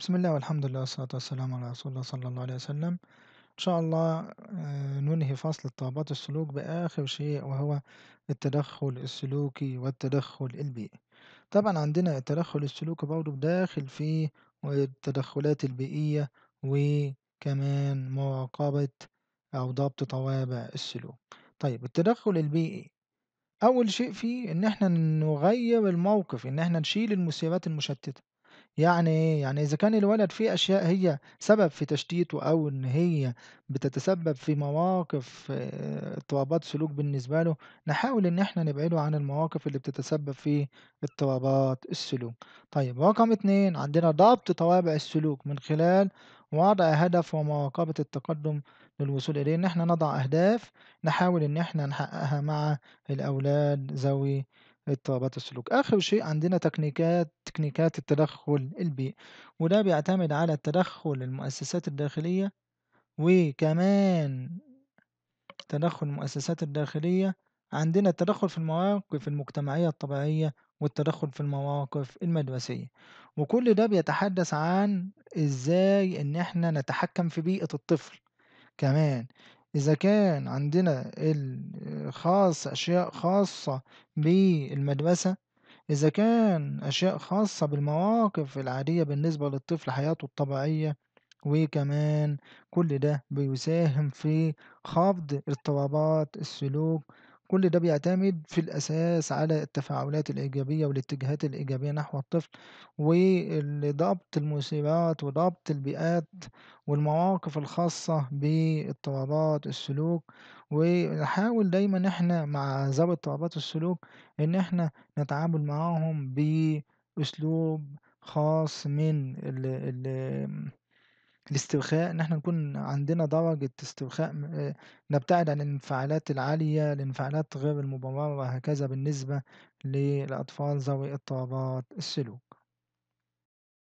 بسم الله والحمد لله والصلاة والسلام على رسول الله صلى الله عليه وسلم إن شاء الله آه، ننهي فصل اضطرابات السلوك بآخر شيء وهو التدخل السلوكي والتدخل البيئي طبعا عندنا التدخل السلوكي برضه داخل فيه التدخلات البيئية وكمان مراقبة أو ضبط طوابع السلوك طيب التدخل البيئي أول شيء فيه إن إحنا نغير الموقف إن إحنا نشيل المثيرات المشتتة يعني إيه؟ يعني إذا كان الولد فيه أشياء هي سبب في تشتيته أو إن هي بتتسبب في مواقف آه، اضطرابات سلوك بالنسبة له، نحاول إن إحنا نبعده عن المواقف اللي بتتسبب في اضطرابات السلوك. طيب رقم اتنين عندنا ضبط طوابع السلوك من خلال وضع هدف ومراقبة التقدم للوصول إليه، إن إحنا نضع أهداف نحاول إن إحنا نحققها مع الأولاد ذوي اضطرابات السلوك آخر شيء عندنا تكنيكات تكنيكات التدخل البيئي وده بيعتمد على التدخل المؤسسات الداخلية وكمان تدخل المؤسسات الداخلية عندنا التدخل في المواقف المجتمعية الطبيعية والتدخل في المواقف المدرسية وكل ده بيتحدث عن ازاي ان احنا نتحكم في بيئة الطفل كمان إذا كان عندنا الخاص أشياء خاصة بالمدرسة إذا كان أشياء خاصة بالمواقف العادية بالنسبة للطفل حياته الطبيعية وكمان كل ده بيساهم في خفض اضطرابات السلوك كل ده بيعتمد في الأساس على التفاعلات الإيجابية والاتجاهات الإيجابية نحو الطفل وضبط المسيبات وضبط البيئات والمواقف الخاصة باضطرابات السلوك ونحاول دايما احنا مع ذوي اضطرابات السلوك ان احنا نتعامل معاهم بأسلوب خاص من ال الـ الاسترخاء إن إحنا نكون عندنا درجة استرخاء آه، نبتعد عن الانفعالات العالية، الانفعالات غير المبررة وهكذا بالنسبة للأطفال ذوي اضطرابات السلوك.